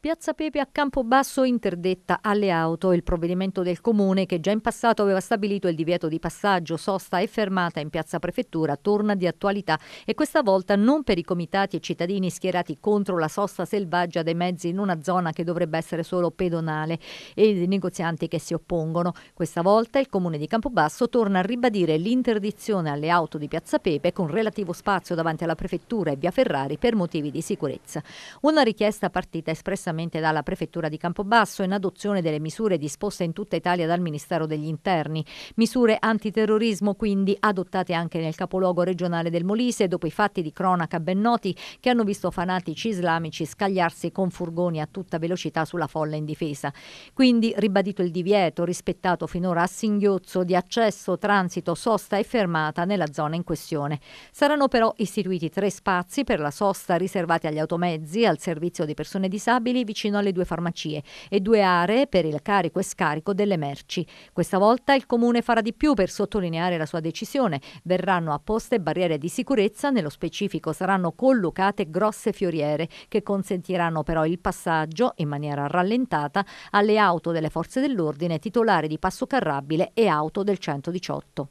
Piazza Pepe a Campobasso interdetta alle auto. Il provvedimento del comune, che già in passato aveva stabilito il divieto di passaggio, sosta e fermata in Piazza Prefettura, torna di attualità e questa volta non per i comitati e cittadini schierati contro la sosta selvaggia dei mezzi in una zona che dovrebbe essere solo pedonale e i negozianti che si oppongono. Questa volta il comune di Campobasso torna a ribadire l'interdizione alle auto di Piazza Pepe con relativo spazio davanti alla prefettura e via Ferrari per motivi di sicurezza. Una richiesta partita espressa diversamente dalla Prefettura di Campobasso, in adozione delle misure disposte in tutta Italia dal Ministero degli Interni. Misure antiterrorismo quindi adottate anche nel capoluogo regionale del Molise dopo i fatti di cronaca ben noti che hanno visto fanatici islamici scagliarsi con furgoni a tutta velocità sulla folla indifesa. Quindi ribadito il divieto rispettato finora a singhiozzo di accesso, transito, sosta e fermata nella zona in questione. Saranno però istituiti tre spazi per la sosta riservati agli automezzi, al servizio di persone disabili automobili vicino alle due farmacie e due aree per il carico e scarico delle merci. Questa volta il Comune farà di più per sottolineare la sua decisione. Verranno apposte barriere di sicurezza, nello specifico saranno collocate grosse fioriere che consentiranno però il passaggio in maniera rallentata alle auto delle forze dell'ordine titolari di passo carrabile e auto del 118.